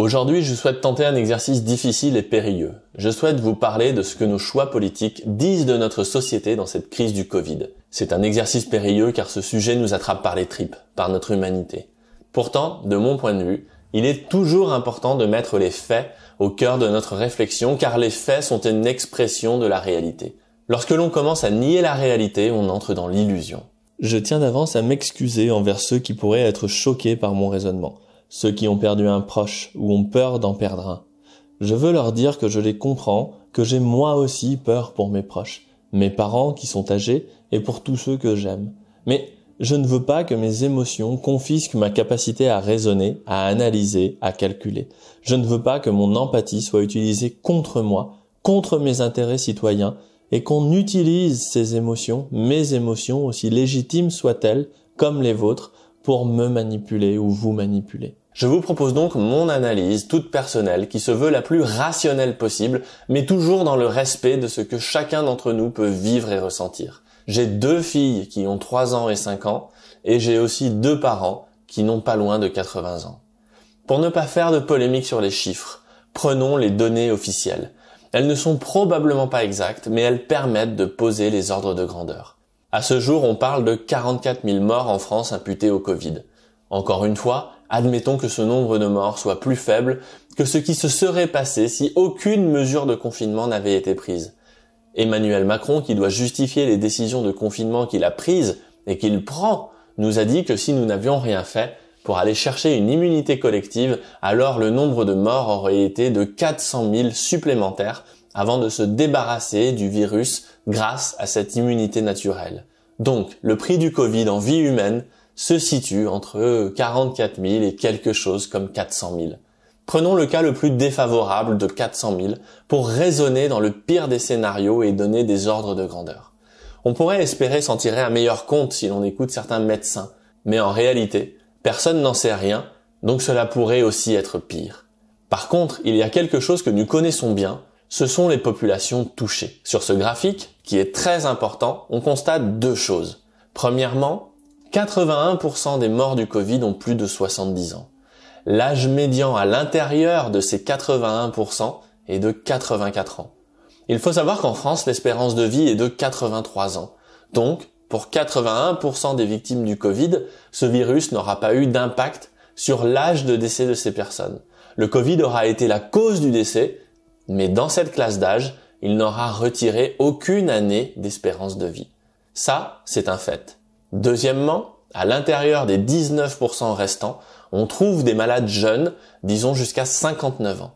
Aujourd'hui, je souhaite tenter un exercice difficile et périlleux. Je souhaite vous parler de ce que nos choix politiques disent de notre société dans cette crise du Covid. C'est un exercice périlleux car ce sujet nous attrape par les tripes, par notre humanité. Pourtant, de mon point de vue, il est toujours important de mettre les faits au cœur de notre réflexion car les faits sont une expression de la réalité. Lorsque l'on commence à nier la réalité, on entre dans l'illusion. Je tiens d'avance à m'excuser envers ceux qui pourraient être choqués par mon raisonnement ceux qui ont perdu un proche ou ont peur d'en perdre un. Je veux leur dire que je les comprends, que j'ai moi aussi peur pour mes proches, mes parents qui sont âgés et pour tous ceux que j'aime. Mais je ne veux pas que mes émotions confisquent ma capacité à raisonner, à analyser, à calculer. Je ne veux pas que mon empathie soit utilisée contre moi, contre mes intérêts citoyens, et qu'on utilise ces émotions, mes émotions, aussi légitimes soient-elles, comme les vôtres, pour me manipuler ou vous manipuler. Je vous propose donc mon analyse toute personnelle qui se veut la plus rationnelle possible, mais toujours dans le respect de ce que chacun d'entre nous peut vivre et ressentir. J'ai deux filles qui ont 3 ans et 5 ans, et j'ai aussi deux parents qui n'ont pas loin de 80 ans. Pour ne pas faire de polémique sur les chiffres, prenons les données officielles. Elles ne sont probablement pas exactes, mais elles permettent de poser les ordres de grandeur. À ce jour, on parle de 44 000 morts en France imputées au Covid. Encore une fois, Admettons que ce nombre de morts soit plus faible que ce qui se serait passé si aucune mesure de confinement n'avait été prise. Emmanuel Macron, qui doit justifier les décisions de confinement qu'il a prises et qu'il prend, nous a dit que si nous n'avions rien fait pour aller chercher une immunité collective, alors le nombre de morts aurait été de 400 000 supplémentaires avant de se débarrasser du virus grâce à cette immunité naturelle. Donc, le prix du Covid en vie humaine, se situe entre 44 000 et quelque chose comme 400 000. Prenons le cas le plus défavorable de 400 000 pour raisonner dans le pire des scénarios et donner des ordres de grandeur. On pourrait espérer s'en tirer un meilleur compte si l'on écoute certains médecins, mais en réalité, personne n'en sait rien, donc cela pourrait aussi être pire. Par contre, il y a quelque chose que nous connaissons bien, ce sont les populations touchées. Sur ce graphique, qui est très important, on constate deux choses. Premièrement, 81% des morts du Covid ont plus de 70 ans. L'âge médian à l'intérieur de ces 81% est de 84 ans. Il faut savoir qu'en France, l'espérance de vie est de 83 ans. Donc, pour 81% des victimes du Covid, ce virus n'aura pas eu d'impact sur l'âge de décès de ces personnes. Le Covid aura été la cause du décès, mais dans cette classe d'âge, il n'aura retiré aucune année d'espérance de vie. Ça, c'est un fait. Deuxièmement, à l'intérieur des 19% restants, on trouve des malades jeunes, disons jusqu'à 59 ans.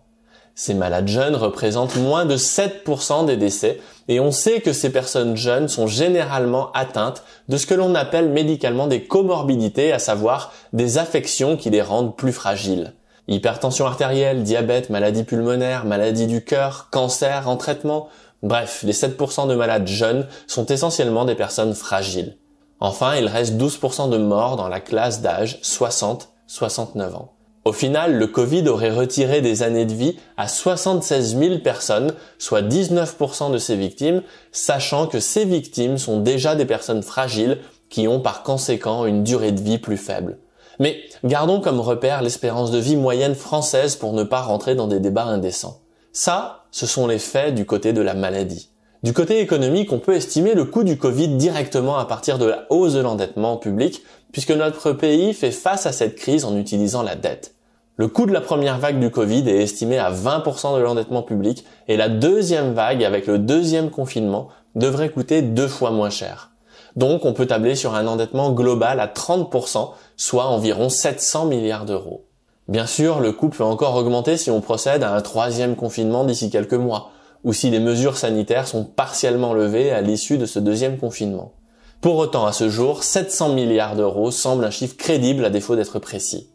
Ces malades jeunes représentent moins de 7% des décès et on sait que ces personnes jeunes sont généralement atteintes de ce que l'on appelle médicalement des comorbidités, à savoir des affections qui les rendent plus fragiles. Hypertension artérielle, diabète, maladie pulmonaire, maladie du cœur, cancer en traitement, bref, les 7% de malades jeunes sont essentiellement des personnes fragiles. Enfin, il reste 12% de morts dans la classe d'âge 60-69 ans. Au final, le Covid aurait retiré des années de vie à 76 000 personnes, soit 19% de ses victimes, sachant que ces victimes sont déjà des personnes fragiles qui ont par conséquent une durée de vie plus faible. Mais gardons comme repère l'espérance de vie moyenne française pour ne pas rentrer dans des débats indécents. Ça, ce sont les faits du côté de la maladie. Du côté économique, on peut estimer le coût du Covid directement à partir de la hausse de l'endettement public, puisque notre pays fait face à cette crise en utilisant la dette. Le coût de la première vague du Covid est estimé à 20% de l'endettement public, et la deuxième vague, avec le deuxième confinement, devrait coûter deux fois moins cher. Donc on peut tabler sur un endettement global à 30%, soit environ 700 milliards d'euros. Bien sûr, le coût peut encore augmenter si on procède à un troisième confinement d'ici quelques mois, ou si les mesures sanitaires sont partiellement levées à l'issue de ce deuxième confinement. Pour autant, à ce jour, 700 milliards d'euros semble un chiffre crédible à défaut d'être précis.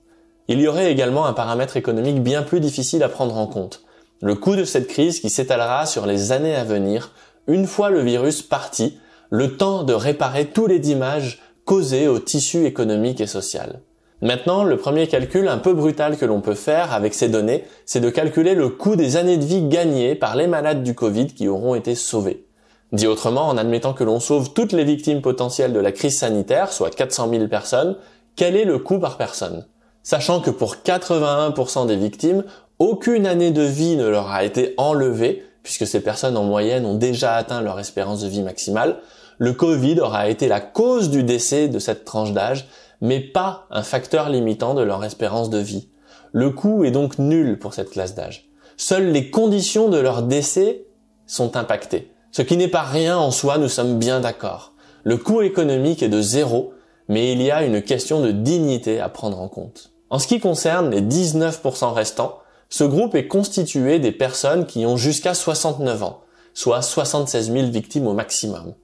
Il y aurait également un paramètre économique bien plus difficile à prendre en compte. Le coût de cette crise qui s'étalera sur les années à venir, une fois le virus parti, le temps de réparer tous les dommages causés au tissu économique et social. Maintenant, le premier calcul un peu brutal que l'on peut faire avec ces données, c'est de calculer le coût des années de vie gagnées par les malades du Covid qui auront été sauvés. Dit autrement, en admettant que l'on sauve toutes les victimes potentielles de la crise sanitaire, soit 400 000 personnes, quel est le coût par personne Sachant que pour 81% des victimes, aucune année de vie ne leur a été enlevée, puisque ces personnes en moyenne ont déjà atteint leur espérance de vie maximale, le Covid aura été la cause du décès de cette tranche d'âge, mais pas un facteur limitant de leur espérance de vie. Le coût est donc nul pour cette classe d'âge. Seules les conditions de leur décès sont impactées. Ce qui n'est pas rien en soi, nous sommes bien d'accord. Le coût économique est de zéro, mais il y a une question de dignité à prendre en compte. En ce qui concerne les 19% restants, ce groupe est constitué des personnes qui ont jusqu'à 69 ans, soit 76 000 victimes au maximum.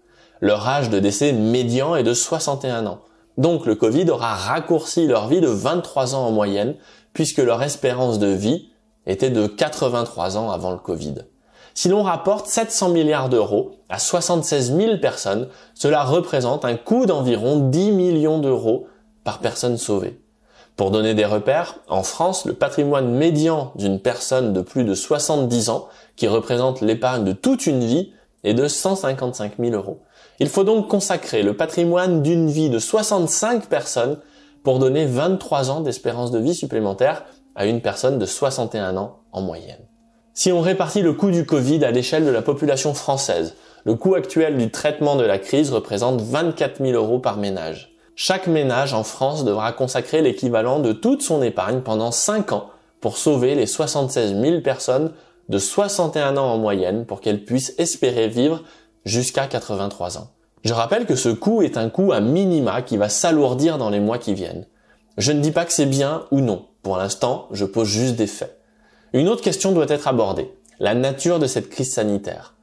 Leur âge de décès médian est de 61 ans, donc le Covid aura raccourci leur vie de 23 ans en moyenne, puisque leur espérance de vie était de 83 ans avant le Covid. Si l'on rapporte 700 milliards d'euros à 76 000 personnes, cela représente un coût d'environ 10 millions d'euros par personne sauvée. Pour donner des repères, en France, le patrimoine médian d'une personne de plus de 70 ans, qui représente l'épargne de toute une vie, est de 155 000 euros. Il faut donc consacrer le patrimoine d'une vie de 65 personnes pour donner 23 ans d'espérance de vie supplémentaire à une personne de 61 ans en moyenne. Si on répartit le coût du Covid à l'échelle de la population française, le coût actuel du traitement de la crise représente 24 000 euros par ménage. Chaque ménage en France devra consacrer l'équivalent de toute son épargne pendant 5 ans pour sauver les 76 000 personnes de 61 ans en moyenne pour qu'elles puissent espérer vivre jusqu'à 83 ans. Je rappelle que ce coût est un coût à minima qui va s'alourdir dans les mois qui viennent. Je ne dis pas que c'est bien ou non. Pour l'instant, je pose juste des faits. Une autre question doit être abordée. La nature de cette crise sanitaire.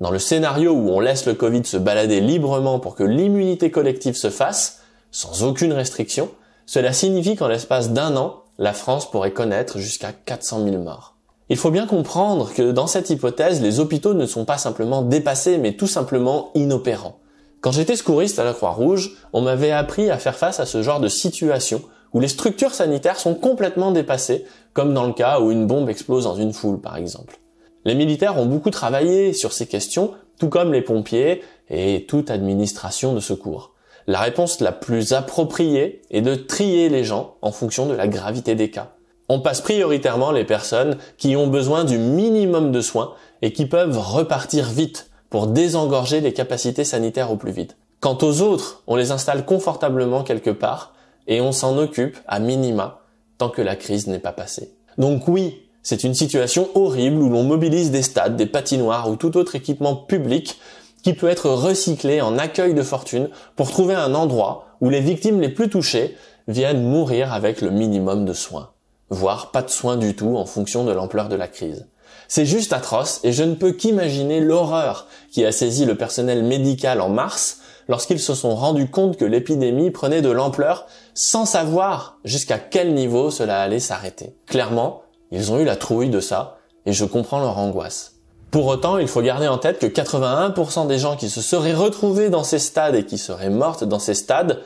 Dans le scénario où on laisse le Covid se balader librement pour que l'immunité collective se fasse, sans aucune restriction, cela signifie qu'en l'espace d'un an, la France pourrait connaître jusqu'à 400 000 morts. Il faut bien comprendre que dans cette hypothèse, les hôpitaux ne sont pas simplement dépassés, mais tout simplement inopérants. Quand j'étais secouriste à la Croix-Rouge, on m'avait appris à faire face à ce genre de situation où les structures sanitaires sont complètement dépassées, comme dans le cas où une bombe explose dans une foule par exemple. Les militaires ont beaucoup travaillé sur ces questions, tout comme les pompiers et toute administration de secours. La réponse la plus appropriée est de trier les gens en fonction de la gravité des cas on passe prioritairement les personnes qui ont besoin du minimum de soins et qui peuvent repartir vite pour désengorger les capacités sanitaires au plus vite. Quant aux autres, on les installe confortablement quelque part et on s'en occupe à minima tant que la crise n'est pas passée. Donc oui, c'est une situation horrible où l'on mobilise des stades, des patinoires ou tout autre équipement public qui peut être recyclé en accueil de fortune pour trouver un endroit où les victimes les plus touchées viennent mourir avec le minimum de soins voire pas de soins du tout en fonction de l'ampleur de la crise. C'est juste atroce et je ne peux qu'imaginer l'horreur qui a saisi le personnel médical en mars lorsqu'ils se sont rendus compte que l'épidémie prenait de l'ampleur sans savoir jusqu'à quel niveau cela allait s'arrêter. Clairement, ils ont eu la trouille de ça et je comprends leur angoisse. Pour autant, il faut garder en tête que 81% des gens qui se seraient retrouvés dans ces stades et qui seraient mortes dans ces stades,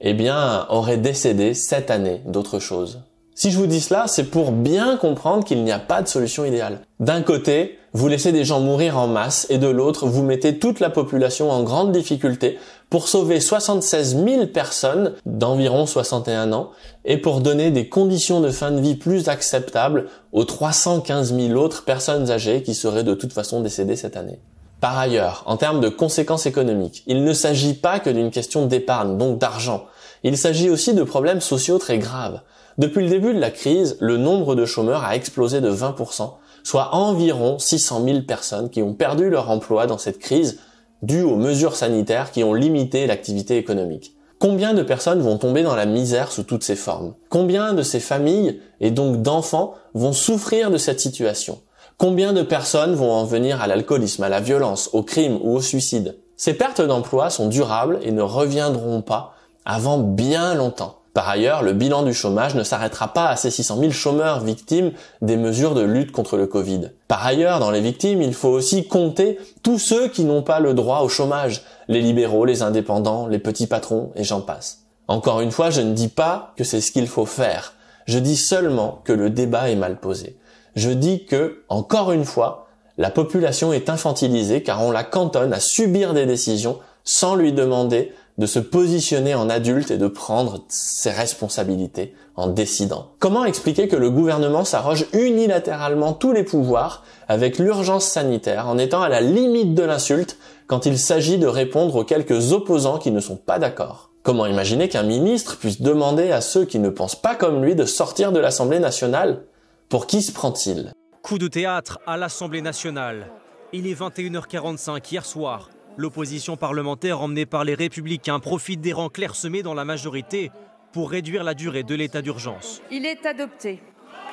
eh bien, auraient décédé cette année d'autre chose. Si je vous dis cela, c'est pour bien comprendre qu'il n'y a pas de solution idéale. D'un côté, vous laissez des gens mourir en masse et de l'autre, vous mettez toute la population en grande difficulté pour sauver 76 000 personnes d'environ 61 ans et pour donner des conditions de fin de vie plus acceptables aux 315 000 autres personnes âgées qui seraient de toute façon décédées cette année. Par ailleurs, en termes de conséquences économiques, il ne s'agit pas que d'une question d'épargne, donc d'argent. Il s'agit aussi de problèmes sociaux très graves. Depuis le début de la crise, le nombre de chômeurs a explosé de 20%, soit environ 600 000 personnes qui ont perdu leur emploi dans cette crise due aux mesures sanitaires qui ont limité l'activité économique. Combien de personnes vont tomber dans la misère sous toutes ces formes Combien de ces familles, et donc d'enfants, vont souffrir de cette situation Combien de personnes vont en venir à l'alcoolisme, à la violence, au crime ou au suicide Ces pertes d'emploi sont durables et ne reviendront pas avant bien longtemps. Par ailleurs, le bilan du chômage ne s'arrêtera pas à ces 600 000 chômeurs victimes des mesures de lutte contre le Covid. Par ailleurs, dans les victimes, il faut aussi compter tous ceux qui n'ont pas le droit au chômage, les libéraux, les indépendants, les petits patrons, et j'en passe. Encore une fois, je ne dis pas que c'est ce qu'il faut faire. Je dis seulement que le débat est mal posé. Je dis que, encore une fois, la population est infantilisée car on la cantonne à subir des décisions sans lui demander de se positionner en adulte et de prendre ses responsabilités en décidant. Comment expliquer que le gouvernement s'arroge unilatéralement tous les pouvoirs avec l'urgence sanitaire en étant à la limite de l'insulte quand il s'agit de répondre aux quelques opposants qui ne sont pas d'accord Comment imaginer qu'un ministre puisse demander à ceux qui ne pensent pas comme lui de sortir de l'Assemblée nationale Pour qui se prend-il Coup de théâtre à l'Assemblée nationale. Il est 21h45 hier soir. L'opposition parlementaire emmenée par les républicains profite des rangs clairsemés dans la majorité pour réduire la durée de l'état d'urgence. Il est adopté.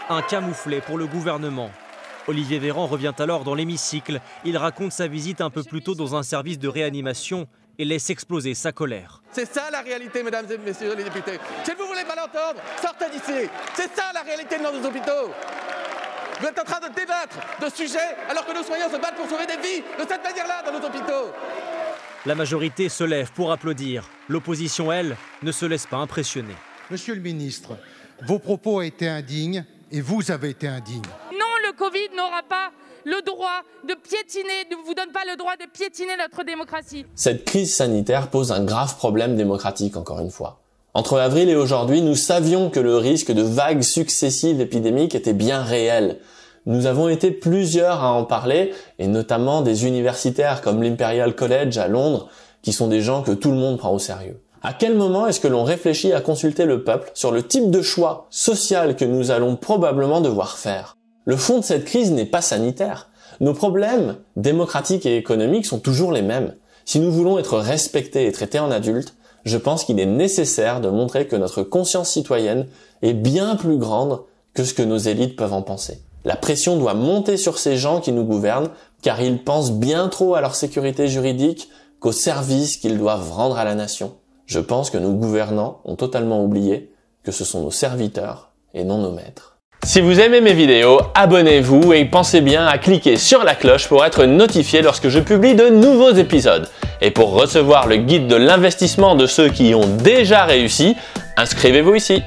Un camouflet pour le gouvernement. Olivier Véran revient alors dans l'hémicycle. Il raconte sa visite un peu plus tôt dans un service de réanimation et laisse exploser sa colère. C'est ça la réalité, mesdames et messieurs les députés. Si vous voulez pas l'entendre, sortez d'ici. C'est ça la réalité de nos hôpitaux. Vous êtes en train de débattre de sujets alors que nos soignants se battent pour sauver des vies de cette manière-là dans nos hôpitaux. La majorité se lève pour applaudir. L'opposition, elle, ne se laisse pas impressionner. Monsieur le ministre, vos propos ont été indignes et vous avez été indigne. Non, le Covid n'aura pas le droit de piétiner, ne vous donne pas le droit de piétiner notre démocratie. Cette crise sanitaire pose un grave problème démocratique, encore une fois. Entre avril et aujourd'hui, nous savions que le risque de vagues successives épidémiques était bien réel. Nous avons été plusieurs à en parler, et notamment des universitaires comme l'Imperial College à Londres, qui sont des gens que tout le monde prend au sérieux. À quel moment est-ce que l'on réfléchit à consulter le peuple sur le type de choix social que nous allons probablement devoir faire Le fond de cette crise n'est pas sanitaire. Nos problèmes démocratiques et économiques sont toujours les mêmes. Si nous voulons être respectés et traités en adultes, je pense qu'il est nécessaire de montrer que notre conscience citoyenne est bien plus grande que ce que nos élites peuvent en penser. La pression doit monter sur ces gens qui nous gouvernent, car ils pensent bien trop à leur sécurité juridique qu'aux services qu'ils doivent rendre à la nation. Je pense que nos gouvernants ont totalement oublié que ce sont nos serviteurs et non nos maîtres. Si vous aimez mes vidéos, abonnez-vous et pensez bien à cliquer sur la cloche pour être notifié lorsque je publie de nouveaux épisodes. Et pour recevoir le guide de l'investissement de ceux qui ont déjà réussi, inscrivez-vous ici.